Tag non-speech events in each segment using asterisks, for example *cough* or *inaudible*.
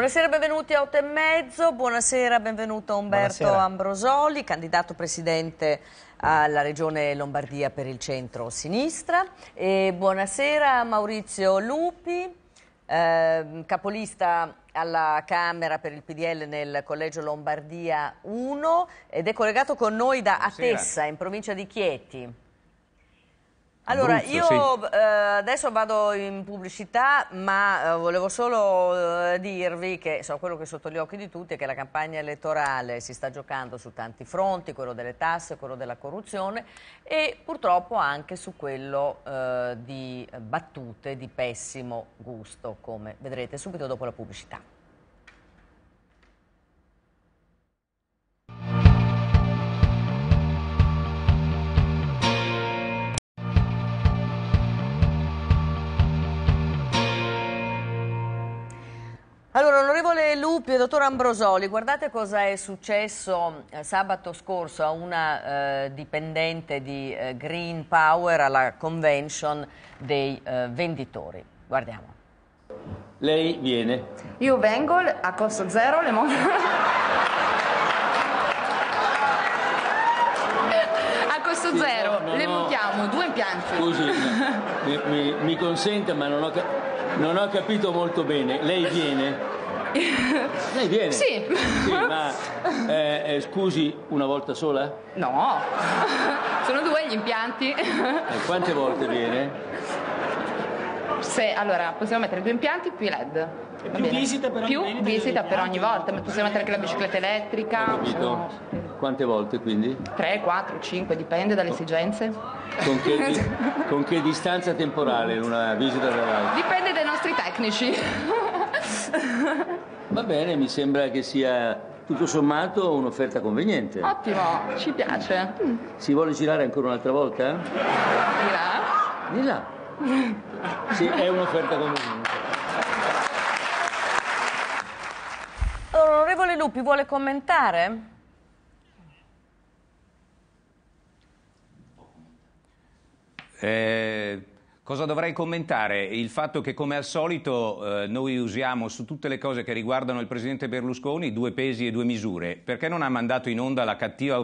Buonasera, benvenuti a 8 e mezzo, buonasera, benvenuto Umberto buonasera. Ambrosoli, candidato presidente eh, alla regione Lombardia per il centro-sinistra e buonasera Maurizio Lupi, eh, capolista alla Camera per il PDL nel Collegio Lombardia 1 ed è collegato con noi da buonasera. Atessa in provincia di Chieti. Allora, Bruzzo, io sì. eh, adesso vado in pubblicità, ma eh, volevo solo eh, dirvi che so, quello che è sotto gli occhi di tutti è che la campagna elettorale si sta giocando su tanti fronti, quello delle tasse, quello della corruzione e purtroppo anche su quello eh, di battute di pessimo gusto, come vedrete subito dopo la pubblicità. Allora, onorevole Lupi e dottor Ambrosoli, guardate cosa è successo eh, sabato scorso a una eh, dipendente di eh, Green Power alla convention dei eh, venditori. Guardiamo. Lei viene. Io vengo a costo zero, le mostro. a costo sì, zero, no, le montiamo no. due impianti. Scusi, mi, mi, mi consente, ma non ho capito. Non ho capito molto bene. Lei viene? *laughs* Lei viene? Sì. sì ma eh, eh scusi una volta sola? No, *laughs* sono due gli impianti. E quante volte viene? Se, allora, possiamo mettere due impianti più i LED più visita per ogni, visita per ogni volta, ma tu sai mettere anche la bicicletta elettrica. Diciamo, Quante volte quindi? 3, 4, 5, dipende dalle esigenze. Con che, *laughs* con che distanza temporale una visita dall'altra? Dipende dai nostri tecnici. *laughs* Va bene, mi sembra che sia tutto sommato un'offerta conveniente. Ottimo, ci piace. Si vuole girare ancora un'altra volta? Di là. Di là. Sì, è un'offerta conveniente. Lupi vuole commentare? Eh, cosa dovrei commentare? Il fatto che come al solito eh, noi usiamo su tutte le cose che riguardano il presidente Berlusconi due pesi e due misure. Perché non ha mandato in onda la, cattiva,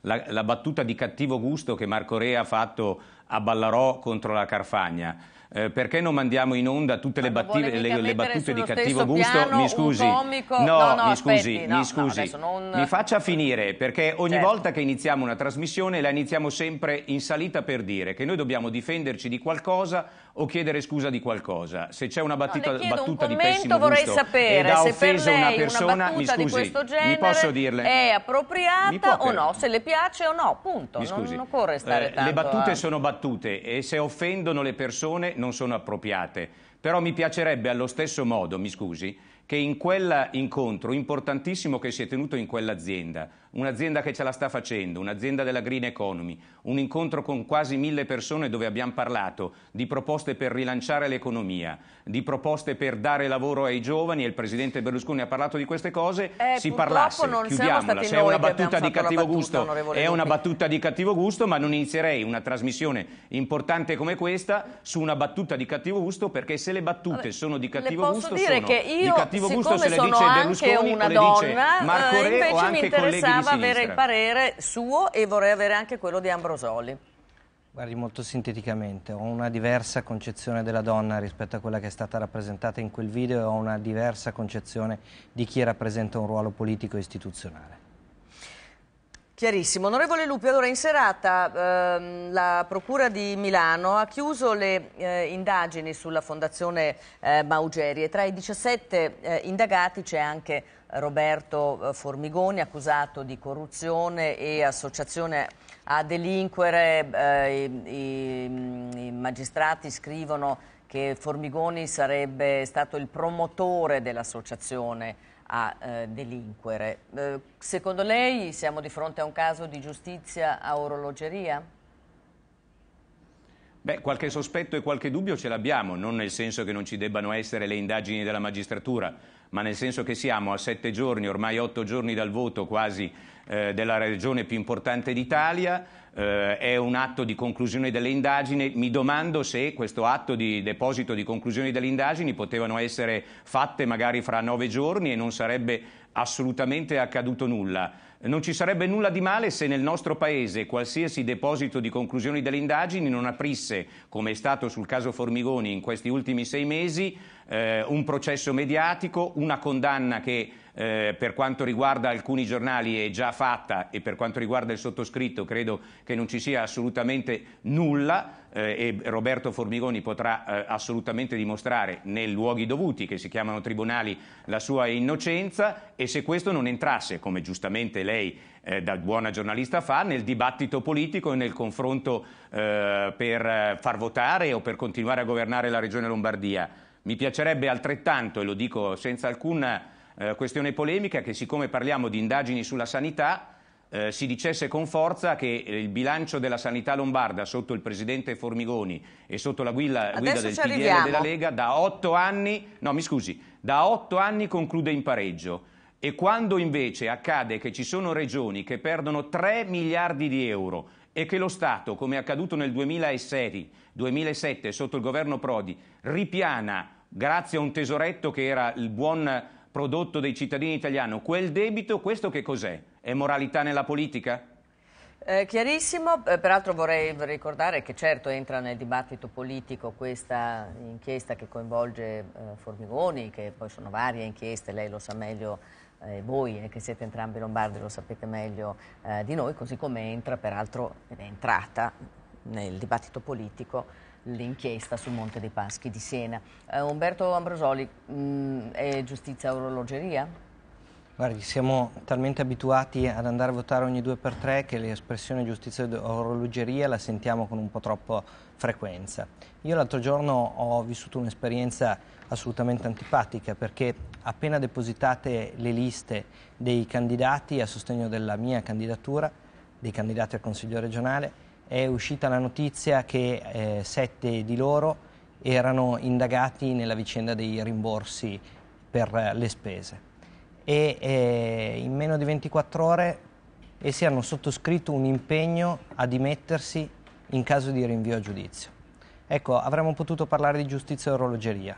la, la battuta di cattivo gusto che Marco Re ha fatto a Ballarò contro la Carfagna? eh, perché non mandiamo in onda tutte le, battive, le, le, battute di cattivo gusto? Mi scusi, no, no, no, mi scusi, aspetti, mi, scusi. Non... mi faccia finire, perché ogni certo. volta che iniziamo una trasmissione la iniziamo sempre in salita per dire che noi dobbiamo difenderci di qualcosa o chiedere scusa di qualcosa. Se c'è una battuta, no, battuta un di pessimo gusto sapere, ed ha offeso una persona, una mi scusi, mi posso dirle? È appropriata o no? Se le piace o no, punto. Mi scusi. Non, non occorre stare eh, tanto Le battute a... Eh. sono battute e se offendono le persone non sono appropriate. Però mi piacerebbe allo stesso modo, mi scusi, che in quell'incontro importantissimo che si è tenuto in quell'azienda un'azienda che ce la sta facendo, un'azienda della green economy, un incontro con quasi mille persone dove abbiamo parlato di proposte per rilanciare l'economia, di proposte per dare lavoro ai giovani e il Presidente Berlusconi ha parlato di queste cose, eh, si parlasse, chiudiamola, se è una battuta di cattivo battuta, gusto, è una battuta di cattivo gusto, ma non inizierei una trasmissione importante come questa su una battuta di cattivo gusto perché se le battute Vabbè, sono di cattivo gusto, sono che io, di cattivo gusto se le dice Berlusconi una donna, le dice Marco eh, Re o anche colleghi di piaceva avere il parere suo e vorrei avere anche quello di Ambrosoli. Guardi, molto sinteticamente, ho una diversa concezione della donna rispetto a quella che è stata rappresentata in quel video e ho una diversa concezione di chi rappresenta un ruolo politico e istituzionale. Chiarissimo. Onorevole Lupi, allora in serata ehm, la Procura di Milano ha chiuso le eh, indagini sulla Fondazione eh, Maugeri e tra i 17 eh, indagati c'è anche Roberto eh, Formigoni, accusato di corruzione e associazione a delinquere. Eh, I, i, mm, I magistrati scrivono che Formigoni sarebbe stato il promotore dell'associazione a eh, delinquere. Eh, secondo lei siamo di fronte a un caso di giustizia a orologeria? Beh, qualche sospetto e qualche dubbio ce l'abbiamo, non nel senso che non ci debbano essere le indagini della magistratura, ma nel senso che siamo a sette giorni, ormai otto giorni dal voto quasi eh, della regione più importante d'Italia, eh, è un atto di conclusione delle indagini. Mi domando se questo atto di deposito di conclusione delle indagini potevano essere fatte magari fra nove giorni e non sarebbe assolutamente accaduto nulla. Non ci sarebbe nulla di male se nel nostro Paese qualsiasi deposito di conclusioni delle indagini non aprisse, come è stato sul caso Formigoni in questi ultimi sei mesi, eh, un processo mediatico, una condanna che eh, per quanto riguarda alcuni giornali è già fatta e per quanto riguarda il sottoscritto credo che non ci sia assolutamente nulla eh, e Roberto Formigoni potrà eh, assolutamente dimostrare nei luoghi dovuti che si chiamano tribunali la sua innocenza e se questo non entrasse, come giustamente lei eh, da buona giornalista fa, nel dibattito politico e nel confronto eh, per eh, far votare o per continuare a governare la Regione Lombardia. Mi piacerebbe altrettanto, e lo dico senza alcuna eh, questione polemica, che siccome parliamo di indagini sulla sanità, eh, si dicesse con forza che eh, il bilancio della sanità lombarda sotto il presidente Formigoni e sotto la guida, guida del PDL della Lega da otto, anni, no, scusi, da otto anni conclude in pareggio e quando invece accade che ci sono regioni che perdono 3 miliardi di euro e che lo Stato, come è accaduto nel 2006, 2007 sotto il governo Prodi, ripiana grazie a un tesoretto che era il buon prodotto dei cittadini italiani, quel debito, questo che cos'è? È moralità nella politica? Eh, chiarissimo, eh, peraltro vorrei ricordare che certo entra nel dibattito politico questa inchiesta che coinvolge eh, Formigoni, che poi sono varie inchieste, lei lo sa meglio eh, voi eh, che siete entrambi lombardi lo sapete meglio eh, di noi, così come entra peraltro ed è entrata nel dibattito politico l'inchiesta sul Monte dei Paschi di Siena. Eh, Umberto Ambrosoli, mh, mm, è giustizia orologeria? Guardi, siamo talmente abituati ad andare a votare ogni due per tre che l'espressione giustizia orologeria la sentiamo con un po' troppo frequenza. Io l'altro giorno ho vissuto un'esperienza assolutamente antipatica perché appena depositate le liste dei candidati a sostegno della mia candidatura, dei candidati al Consiglio regionale, è uscita la notizia che eh, sette di loro erano indagati nella vicenda dei rimborsi per eh, le spese e eh, in meno di 24 ore essi hanno sottoscritto un impegno a dimettersi in caso di rinvio a giudizio. Ecco, avremmo potuto parlare di giustizia e orologeria,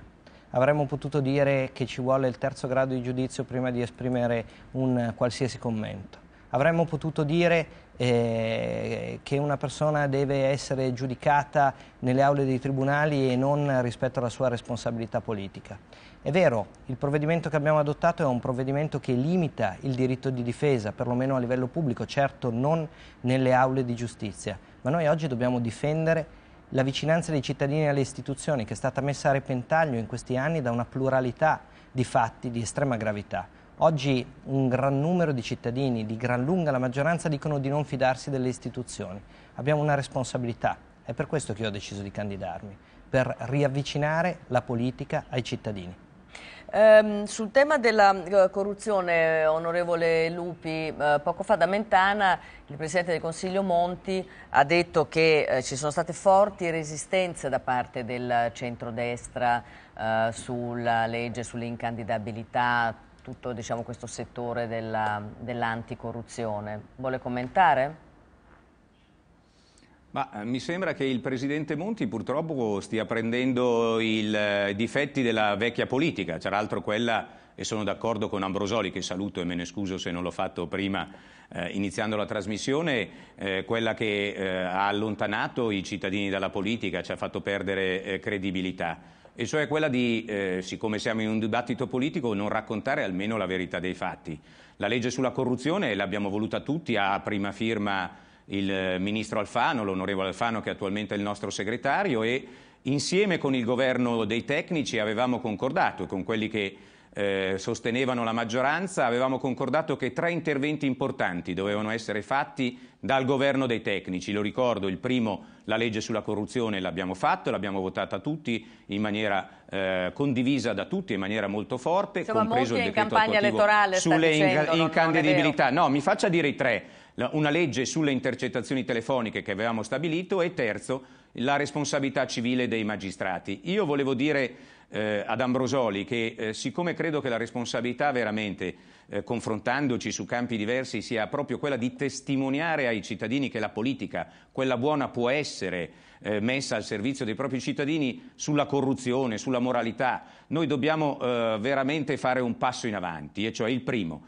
avremmo potuto dire che ci vuole il terzo grado di giudizio prima di esprimere un qualsiasi commento avremmo potuto dire eh, che una persona deve essere giudicata nelle aule dei tribunali e non rispetto alla sua responsabilità politica. È vero, il provvedimento che abbiamo adottato è un provvedimento che limita il diritto di difesa, perlomeno a livello pubblico, certo non nelle aule di giustizia, ma noi oggi dobbiamo difendere la vicinanza dei cittadini alle istituzioni che è stata messa a repentaglio in questi anni da una pluralità di fatti di estrema gravità. Oggi un gran numero di cittadini, di gran lunga la maggioranza, dicono di non fidarsi delle istituzioni. Abbiamo una responsabilità, è per questo che ho deciso di candidarmi, per riavvicinare la politica ai cittadini. Eh, sul tema della eh, corruzione, eh, onorevole Lupi, eh, poco fa da Mentana il Presidente del Consiglio Monti ha detto che eh, ci sono state forti resistenze da parte del centrodestra eh, sulla legge sull'incandidabilità tutto diciamo, questo settore della, dell'anticorruzione. Vuole commentare? Ma, eh, mi sembra che il Presidente Monti purtroppo stia prendendo eh, i difetti della vecchia politica, tra l'altro quella, e sono d'accordo con Ambrosoli che saluto e me ne scuso se non l'ho fatto prima eh, iniziando la trasmissione, eh, quella che eh, ha allontanato i cittadini dalla politica, ci ha fatto perdere eh, credibilità e cioè quella di, eh, siccome siamo in un dibattito politico, non raccontare almeno la verità dei fatti. La legge sulla corruzione l'abbiamo voluta tutti, ha prima firma il eh, ministro Alfano, l'onorevole Alfano che attualmente è il nostro segretario e insieme con il governo dei tecnici avevamo concordato con quelli che eh, sostenevano la maggioranza, avevamo concordato che tre interventi importanti dovevano essere fatti dal governo dei tecnici. Lo ricordo, il primo, la legge sulla corruzione, l'abbiamo fatto, l'abbiamo votata tutti in maniera eh, condivisa da tutti, in maniera molto forte, Insomma, compreso il decreto in sulle dicendo, inc- incandidabilità. No, mi faccia dire i tre. La, una legge sulle intercettazioni telefoniche che avevamo stabilito e terzo la responsabilità civile dei magistrati. Io volevo dire eh, ad Ambrosoli che eh, siccome credo che la responsabilità veramente eh, confrontandoci su campi diversi sia proprio quella di testimoniare ai cittadini che la politica, quella buona, può essere eh, messa al servizio dei propri cittadini sulla corruzione, sulla moralità, noi dobbiamo eh, veramente fare un passo in avanti, e cioè il primo.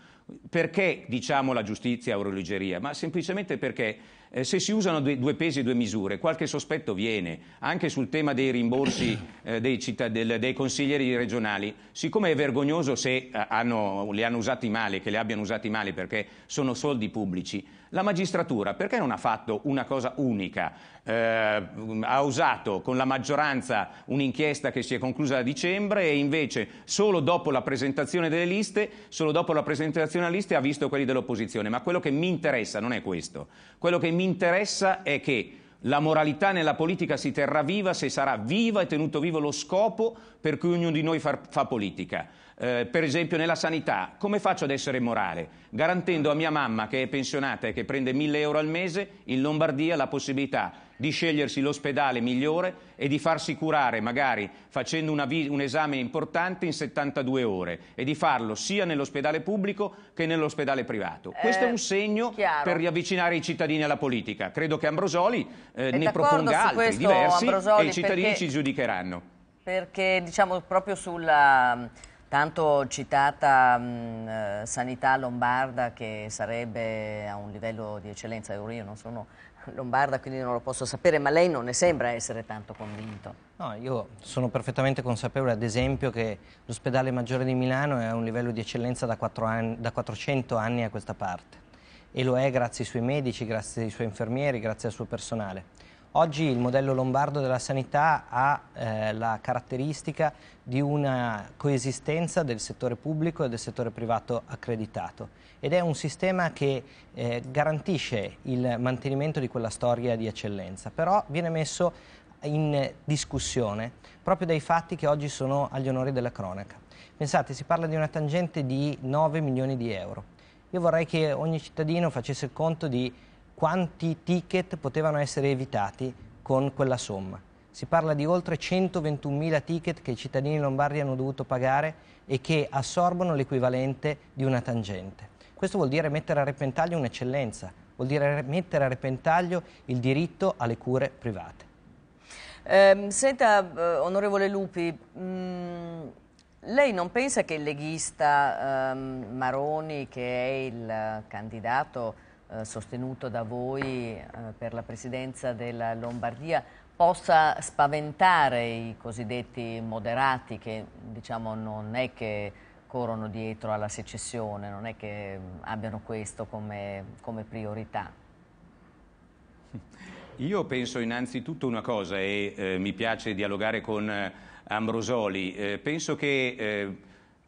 Perché diciamo la giustizia a religeria? Ma semplicemente perché eh, se si usano due, due, pesi e due misure, qualche sospetto viene, anche sul tema dei rimborsi eh, dei, cittad- del, dei, consiglieri regionali, siccome è vergognoso se eh, hanno, li hanno usati male, che li abbiano usati male perché sono soldi pubblici, la magistratura perché non ha fatto una cosa unica? Eh, ha usato con la maggioranza un'inchiesta che si è conclusa a dicembre e invece solo dopo la presentazione delle liste, solo dopo la presentazione delle liste ha visto quelli dell'opposizione. Ma quello che mi interessa non è questo. Quello che mi interessa è che la moralità nella politica si terrà viva se sarà viva e tenuto vivo lo scopo per cui ognuno di noi fa, fa politica eh, per esempio nella sanità, come faccio ad essere morale? Garantendo a mia mamma che è pensionata e che prende 1000 euro al mese in Lombardia la possibilità di scegliersi l'ospedale migliore e di farsi curare magari facendo vi- un esame importante in 72 ore e di farlo sia nell'ospedale pubblico che nell'ospedale privato. Eh, Questo è un segno chiaro. per riavvicinare i cittadini alla politica. Credo che Ambrosoli eh, ne proponga altri questo, diversi Ambrosoli, e i cittadini perché... ci giudicheranno perché diciamo proprio sulla Tanto citata mh, mm, eh, sanità lombarda che sarebbe a un livello di eccellenza, io non sono lombarda quindi non lo posso sapere, ma lei non ne sembra essere tanto convinto. No, io sono perfettamente consapevole ad esempio che l'ospedale maggiore di Milano è a un livello di eccellenza da, anni, da 400 anni a questa parte e lo è grazie ai suoi medici, grazie ai suoi infermieri, grazie al suo personale. Oggi il modello lombardo della sanità ha eh, la caratteristica di una coesistenza del settore pubblico e del settore privato accreditato ed è un sistema che eh, garantisce il mantenimento di quella storia di eccellenza, però viene messo in discussione proprio dai fatti che oggi sono agli onori della cronaca. Pensate, si parla di una tangente di 9 milioni di euro. Io vorrei che ogni cittadino facesse il conto di quanti ticket potevano essere evitati con quella somma. Si parla di oltre 121.000 ticket che i cittadini lombardi hanno dovuto pagare e che assorbono l'equivalente di una tangente. Questo vuol dire mettere a repentaglio un'eccellenza, vuol dire mettere a repentaglio il diritto alle cure private. Ehm, eh, senta, onorevole Lupi, mh, mm, lei non pensa che il leghista eh, Maroni, che è il candidato eh, sostenuto da voi eh, per la presidenza della Lombardia possa spaventare i cosiddetti moderati che diciamo non è che corrono dietro alla secessione, non è che abbiano questo come, come priorità. Io penso innanzitutto una cosa e eh, mi piace dialogare con eh, Ambrosoli, eh, penso che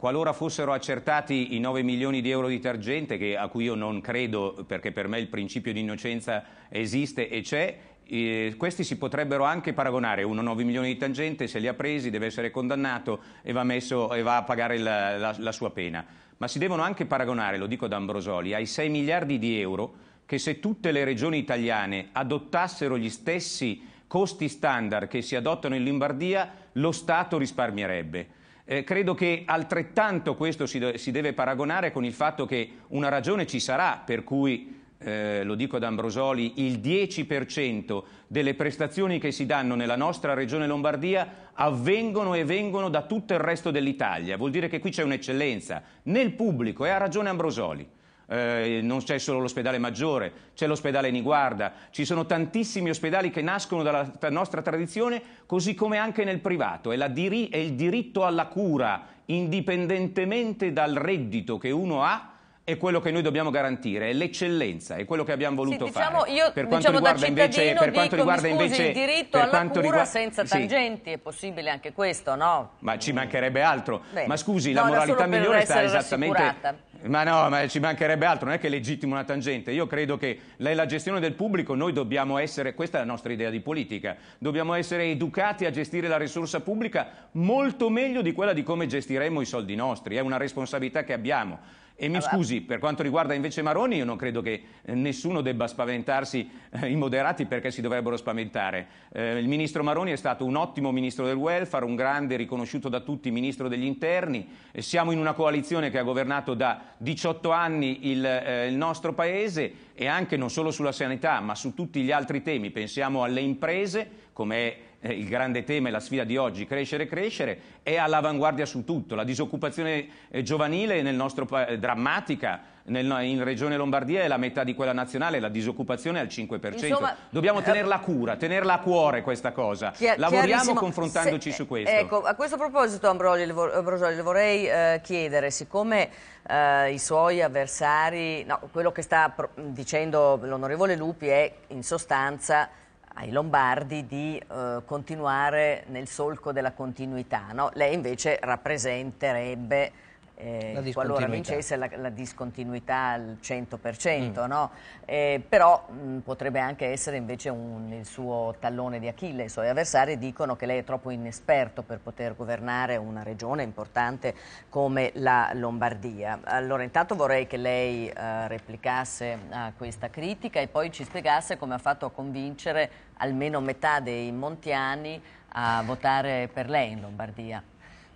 Qualora fossero accertati i 9 milioni di euro di targente, che, a cui io non credo perché per me il principio di innocenza esiste e c'è, eh, questi si potrebbero anche paragonare, uno 9 milioni di tangente, se li ha presi deve essere condannato e va, messo, e va a pagare la, la, la sua pena. Ma si devono anche paragonare, lo dico ad Ambrosoli, ai 6 miliardi di euro che se tutte le regioni italiane adottassero gli stessi costi standard che si adottano in Lombardia, lo Stato risparmierebbe. Eh, credo che altrettanto questo si, si, deve paragonare con il fatto che una ragione ci sarà per cui, eh, lo dico ad Ambrosoli, il 10% delle prestazioni che si danno nella nostra regione Lombardia avvengono e vengono da tutto il resto dell'Italia. Vuol dire che qui c'è un'eccellenza nel pubblico e ha ragione Ambrosoli eh, non c'è solo l'ospedale maggiore, c'è l'ospedale Niguarda, ci sono tantissimi ospedali che nascono dalla nostra tradizione, così come anche nel privato, è, diri è il diritto alla cura, indipendentemente dal reddito che uno ha, è quello che noi dobbiamo garantire, è l'eccellenza, è quello che abbiamo voluto sì, diciamo, fare. Io, per quanto diciamo, riguarda invece, per quanto dico, riguarda scusi, invece il diritto per alla cura riguarda, senza tangenti, sì. è possibile anche questo, no? Ma ci mm. mancherebbe altro. Bene. Ma scusi, no, la moralità migliore sta esattamente ma no, ma ci mancherebbe altro, non è che è legittimo una tangente. Io credo che la gestione del pubblico, noi dobbiamo essere, questa è la nostra idea di politica, dobbiamo essere educati a gestire la risorsa pubblica molto meglio di quella di come gestiremo i soldi nostri. È una responsabilità che abbiamo. E mi scusi, per quanto riguarda invece Maroni, io non credo che nessuno debba spaventarsi eh, i moderati perché si dovrebbero spaventare. Eh, il ministro Maroni è stato un ottimo ministro del welfare, un grande, riconosciuto da tutti, ministro degli interni. Eh, siamo in una coalizione che ha governato da 18 anni il, eh, il nostro Paese e anche non solo sulla sanità, ma su tutti gli altri temi. Pensiamo alle imprese, come è eh, il grande tema e la sfida di oggi, crescere, e crescere, è all'avanguardia su tutto. La disoccupazione eh, giovanile nel nostro paese, eh, drammatica, nel, in regione Lombardia è la metà di quella nazionale, la disoccupazione è al 5%. Insomma, Dobbiamo eh, tenerla a cura, tenerla a cuore questa cosa. Chiar, Lavoriamo confrontandoci se, su questo. Ecco, a questo proposito Ambrosoli, le, le vorrei eh, chiedere, siccome eh, i suoi avversari, no, quello che sta dicendo l'onorevole Lupi è in sostanza ai Lombardi di eh, continuare nel solco della continuità. No? Lei invece rappresenterebbe eh, qualora vincesse la, la, discontinuità al 100%, mm. no? eh, però mh, mm, potrebbe anche essere invece un, il suo tallone di Achille, i suoi avversari dicono che lei è troppo inesperto per poter governare una regione importante come la Lombardia. Allora intanto vorrei che lei eh, replicasse a questa critica e poi ci spiegasse come ha fatto a convincere almeno metà dei montiani a votare per lei in Lombardia.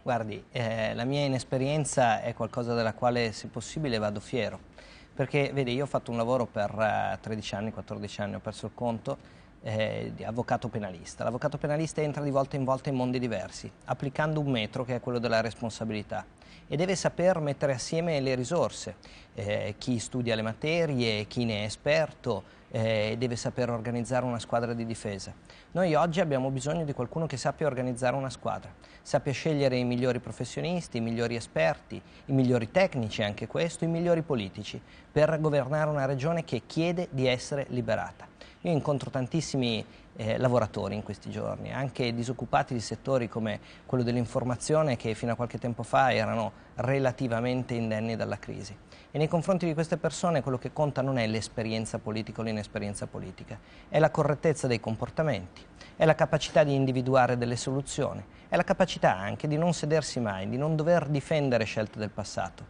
Guardi, eh, la mia inesperienza è qualcosa della quale, se possibile, vado fiero. Perché, vede, io ho fatto un lavoro per eh, 13 anni, 14 anni, ho perso il conto, eh, di avvocato penalista. L'avvocato penalista entra di volta in volta in mondi diversi, applicando un metro che è quello della responsabilità e deve saper mettere assieme le risorse, eh, chi studia le materie, chi ne è esperto, eh, deve saper organizzare una squadra di difesa. Noi oggi abbiamo bisogno di qualcuno che sappia organizzare una squadra, sappia scegliere i migliori professionisti, i migliori esperti, i migliori tecnici, anche questo, i migliori politici, per governare una regione che chiede di essere liberata. Io incontro tantissimi eh, lavoratori in questi giorni, anche disoccupati di settori come quello dell'informazione che fino a qualche tempo fa erano relativamente indenni dalla crisi. E nei confronti di queste persone quello che conta non è l'esperienza politica o l'inesperienza politica, è la correttezza dei comportamenti è la capacità di individuare delle soluzioni, è la capacità anche di non sedersi mai, di non dover difendere scelte del passato.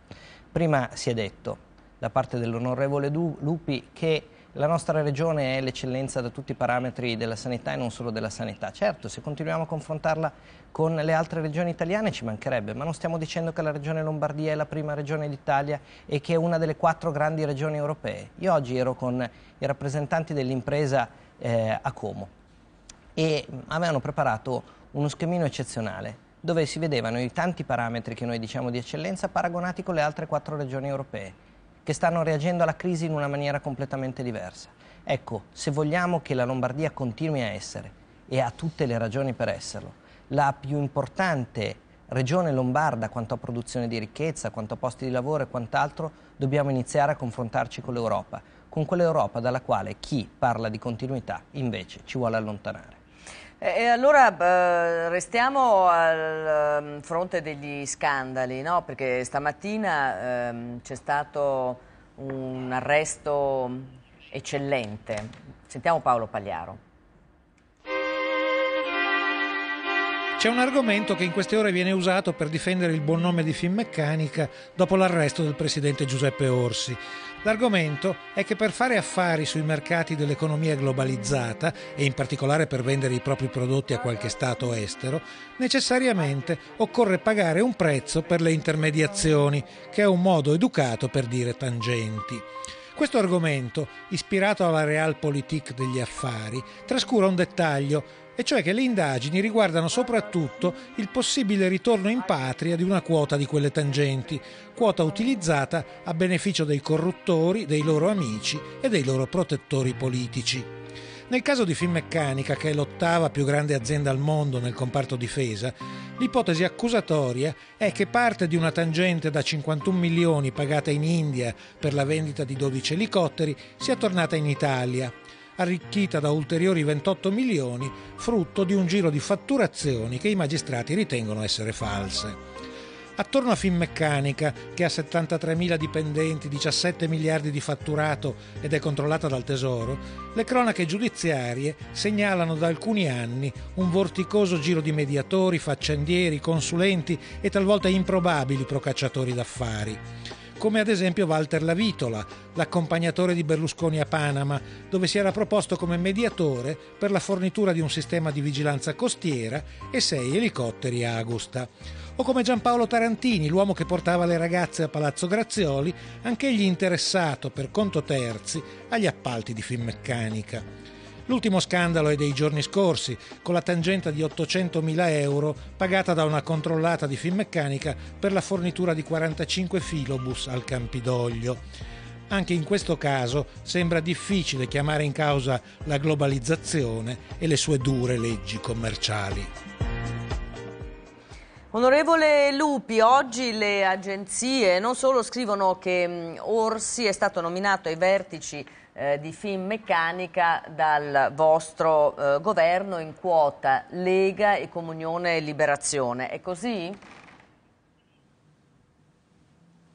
Prima si è detto da parte dell'onorevole Lupi che la nostra regione è l'eccellenza da tutti i parametri della sanità e non solo della sanità. Certo, se continuiamo a confrontarla con le altre regioni italiane ci mancherebbe, ma non stiamo dicendo che la regione Lombardia è la prima regione d'Italia e che è una delle quattro grandi regioni europee. Io oggi ero con i rappresentanti dell'impresa eh, a Como e avevano preparato uno schemino eccezionale dove si vedevano i tanti parametri che noi diciamo di eccellenza paragonati con le altre quattro regioni europee che stanno reagendo alla crisi in una maniera completamente diversa. Ecco, se vogliamo che la Lombardia continui a essere, e ha tutte le ragioni per esserlo, la più importante regione lombarda quanto a produzione di ricchezza, quanto a posti di lavoro e quant'altro, dobbiamo iniziare a confrontarci con l'Europa, con quell'Europa dalla quale chi parla di continuità invece ci vuole allontanare. E allora restiamo al ehm, fronte degli scandali, no? perché stamattina ehm, c'è stato un arresto eccellente. Sentiamo Paolo Pagliaro. C'è un argomento che in queste ore viene usato per difendere il buon nome di Finmeccanica dopo l'arresto del presidente Giuseppe Orsi. L'argomento è che per fare affari sui mercati dell'economia globalizzata e in particolare per vendere i propri prodotti a qualche Stato estero, necessariamente occorre pagare un prezzo per le intermediazioni, che è un modo educato per dire tangenti. Questo argomento, ispirato alla realpolitik degli affari, trascura un dettaglio e cioè che le indagini riguardano soprattutto il possibile ritorno in patria di una quota di quelle tangenti, quota utilizzata a beneficio dei corruttori, dei loro amici e dei loro protettori politici. Nel caso di Finmeccanica, che è l'ottava più grande azienda al mondo nel comparto difesa, l'ipotesi accusatoria è che parte di una tangente da 51 milioni pagata in India per la vendita di 12 elicotteri sia tornata in Italia, arricchita da ulteriori 28 milioni, frutto di un giro di fatturazioni che i magistrati ritengono essere false. Attorno a Finmeccanica, che ha 73.000 dipendenti, 17 miliardi di fatturato ed è controllata dal Tesoro, le cronache giudiziarie segnalano da alcuni anni un vorticoso giro di mediatori, faccendieri, consulenti e talvolta improbabili procacciatori d'affari come ad esempio Walter Lavitola, l'accompagnatore di Berlusconi a Panama, dove si era proposto come mediatore per la fornitura di un sistema di vigilanza costiera e sei elicotteri a Agusta. O come Giampaolo Tarantini, l'uomo che portava le ragazze a Palazzo Grazioli, anch'egli interessato per conto terzi agli appalti di Finmeccanica. L'ultimo scandalo è dei giorni scorsi, con la tangente di 800.000 euro pagata da una controllata di Finmeccanica per la fornitura di 45 filobus al Campidoglio. Anche in questo caso sembra difficile chiamare in causa la globalizzazione e le sue dure leggi commerciali. Onorevole Lupi, oggi le agenzie non solo scrivono che mm, Orsi è stato nominato ai vertici eh, di meccanica dal vostro eh, governo in quota Lega e Comunione e Liberazione. È così?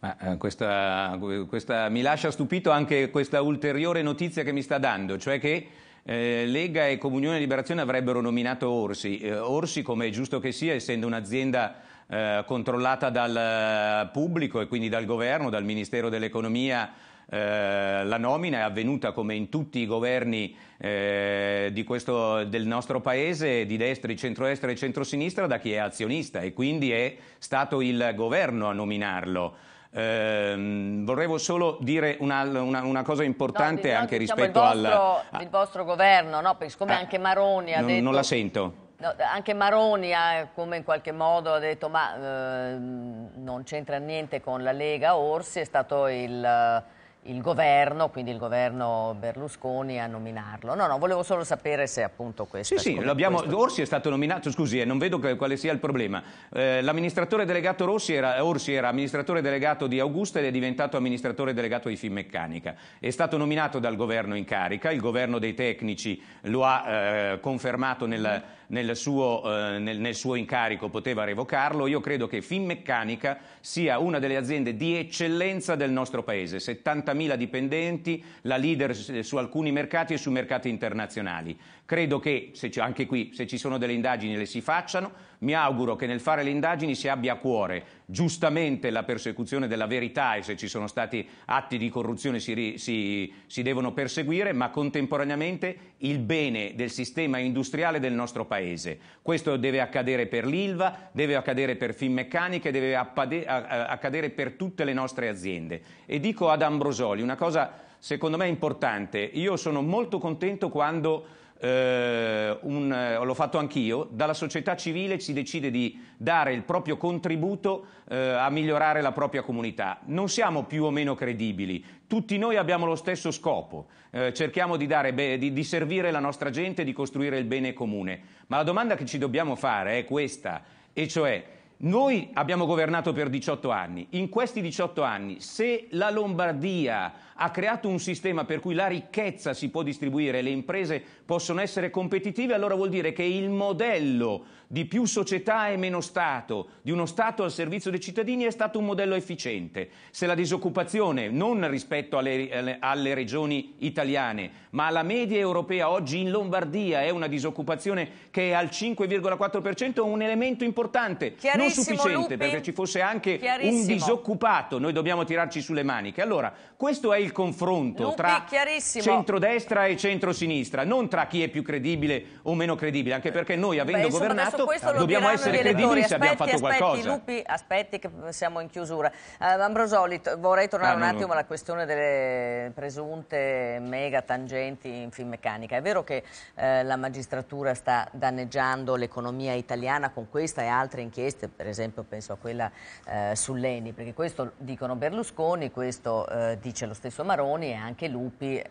Ma, eh, questa, questa, mi lascia stupito anche questa ulteriore notizia che mi sta dando, cioè che eh, Lega e Comunione e Liberazione avrebbero nominato Orsi. Eh, Orsi, come è giusto che sia, essendo un'azienda eh, controllata dal eh, pubblico e quindi dal governo, dal Ministero dell'Economia, eh, la nomina è avvenuta come in tutti i governi eh, questo, del nostro paese, di destra, centro centrodestra e centro-sinistra, da chi è azionista e quindi è stato il governo a nominarlo. Eh, vorrevo solo dire una, una, una cosa importante no, no, anche diciamo rispetto al... vostro, il vostro governo, no? Perché siccome ah, anche Maroni ha non, detto... Non la sento. No, anche Maroni ha, come in qualche modo ha detto ma eh, non c'entra niente con la Lega Orsi, è stato il il governo, quindi il governo Berlusconi, a nominarlo. No, no, volevo solo sapere se appunto questo... Sì, sì, l'abbiamo, questo... Orsi è stato nominato, scusi, eh, non vedo quale sia il problema. Eh, l'amministratore delegato Rossi era, eh, Orsi era amministratore delegato di Augusta ed è diventato amministratore delegato di Finmeccanica. È stato nominato dal governo in carica, il governo dei tecnici lo ha eh, confermato nel... Mm nel suo, eh, nel, nel suo incarico poteva revocarlo, io credo che Finmeccanica sia una delle aziende di eccellenza del nostro Paese, 70.000 dipendenti, la leader su alcuni mercati e su mercati internazionali. Credo che, ci, anche qui, se ci sono delle indagini le si facciano, mi auguro che nel fare le indagini si abbia a cuore giustamente la persecuzione della verità e se ci sono stati atti di corruzione si, si, si devono perseguire, ma contemporaneamente il bene del sistema industriale del nostro Paese. Questo deve accadere per l'ILVA, deve accadere per Finmeccanica, deve appade- accadere per tutte le nostre aziende. E dico ad Ambrosoli una cosa secondo me importante. Io sono molto contento quando eh, un, eh, l'ho fatto anch'io, dalla società civile si decide di dare il proprio contributo eh, a migliorare la propria comunità. Non siamo più o meno credibili, tutti noi abbiamo lo stesso scopo, eh, cerchiamo di, be- di, di servire la nostra gente, e di costruire il bene comune, ma la domanda che ci dobbiamo fare è questa, e cioè noi abbiamo governato per 18 anni, in questi 18 anni se la Lombardia ha creato un sistema per cui la ricchezza si può distribuire e le imprese possono essere competitive, allora vuol dire che il modello di più società e meno Stato, di uno Stato al servizio dei cittadini, è stato un modello efficiente. Se la disoccupazione, non rispetto alle, alle, regioni italiane, ma alla media europea, oggi in Lombardia è una disoccupazione che è al 5,4%, è un elemento importante, non sufficiente Lupi. perché ci fosse anche un disoccupato. Noi dobbiamo tirarci sulle maniche. Allora, questo è il confronto Lupi, tra centrodestra e centrosinistra, non tra chi è più credibile o meno credibile, anche eh, perché noi, avendo Beh, governato, fatto, certo, questo lo dobbiamo essere credibili se abbiamo fatto aspetti, qualcosa. Lupi, aspetti che siamo in chiusura. Uh, Ambrosoli, vorrei tornare ah, un no, attimo no. alla questione delle presunte mega tangenti in film meccanica. È vero che uh, la magistratura sta danneggiando l'economia italiana con questa e altre inchieste, per esempio penso a quella uh, eh, sull'Eni, perché questo dicono Berlusconi, questo dice lo stesso Maroni e anche Lupi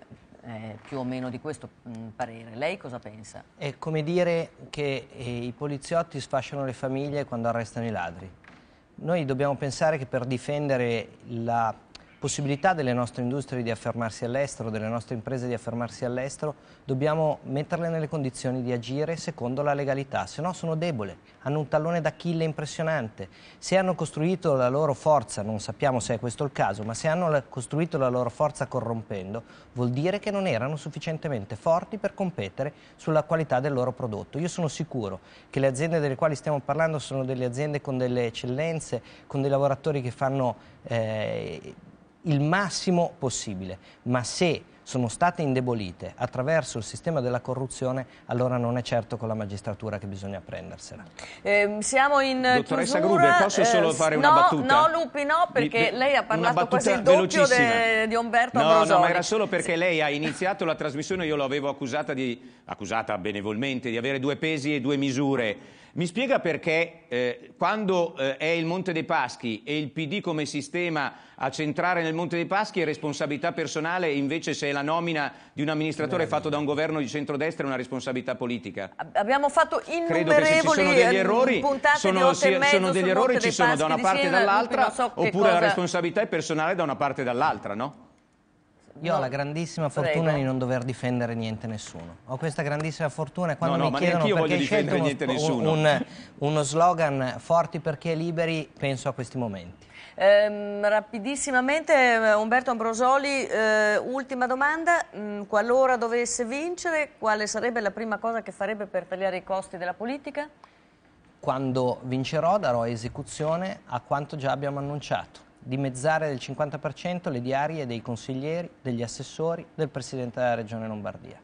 eh, più o meno di questo mh, mm, parere. Lei cosa pensa? È come dire che eh, i poliziotti sfasciano le famiglie quando arrestano i ladri. Noi dobbiamo pensare che per difendere la possibilità delle nostre industrie di affermarsi all'estero, delle nostre imprese di affermarsi all'estero, dobbiamo metterle nelle condizioni di agire secondo la legalità, se no sono debole, hanno un tallone d'Achille impressionante. Se hanno costruito la loro forza, non sappiamo se è questo il caso, ma se hanno costruito la loro forza corrompendo, vuol dire che non erano sufficientemente forti per competere sulla qualità del loro prodotto. Io sono sicuro che le aziende delle quali stiamo parlando sono delle aziende con delle eccellenze, con dei lavoratori che fanno... Eh, il massimo possibile, ma se sono state indebolite attraverso il sistema della corruzione, allora non è certo con la magistratura che bisogna prendersela. Eh, siamo in Dottoressa chiusura. Gruber, posso eh, solo fare no, una battuta? No, Lupi, no, perché lei ha parlato quasi il doppio de, di Umberto no, Ambrosoli. No, ma era solo perché lei ha iniziato la trasmissione, io l'avevo accusata, di, accusata benevolmente di avere due pesi e due misure mi spiega perché eh, quando eh, è il Monte dei Paschi e il PD come sistema a centrare nel Monte dei Paschi è responsabilità personale e invece se è la nomina di un amministratore Beh, fatto da un governo di centrodestra è una responsabilità politica? Abbiamo fatto innumerevoli eh, errori, puntate sono, di e sono degli errori, ci sono da una parte e dall'altra, so oppure cosa... la responsabilità è personale da una parte e dall'altra, no? Io no. ho la grandissima fortuna di non dover difendere niente nessuno. Ho questa grandissima fortuna quando no, no, mi chiedono perché hai scelto uno, un, uno slogan forti perché liberi, penso a questi momenti. Ehm, eh, rapidissimamente Umberto Ambrosoli, eh, ultima domanda, mm, qualora dovesse vincere quale sarebbe la prima cosa che farebbe per tagliare i costi della politica? Quando vincerò darò esecuzione a quanto già abbiamo annunciato dimezzare del 50% le diarie dei consiglieri, degli assessori, del Presidente della Regione Lombardia.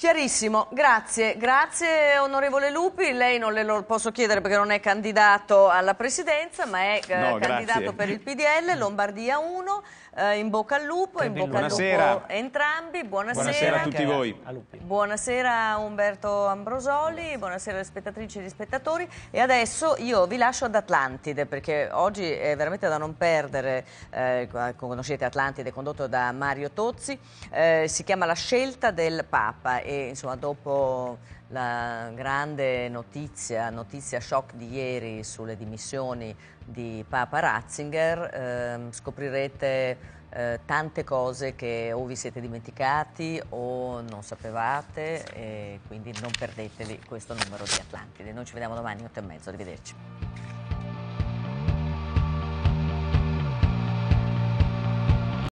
Chiarissimo, grazie. Grazie onorevole Lupi, lei non le lo posso chiedere perché non è candidato alla presidenza, ma è eh, no, eh, candidato per il PDL, Lombardia 1, eh, in bocca al lupo, in bocca Buonasera. al lupo entrambi, buonasera. buonasera a tutti voi. Buonasera Umberto Ambrosoli, buonasera alle spettatrici e agli spettatori e adesso io vi lascio ad Atlantide perché oggi è veramente da non perdere, eh, conoscete Atlantide condotto da Mario Tozzi, eh, si chiama La scelta del Papa e insomma, dopo la grande notizia, notizia shock di ieri sulle dimissioni di Papa Ratzinger, eh, scoprirete eh, tante cose che o vi siete dimenticati o non sapevate e quindi non perdetevi questo numero di Atlantide. Noi ci vediamo domani alle 8 e mezzo, arrivederci.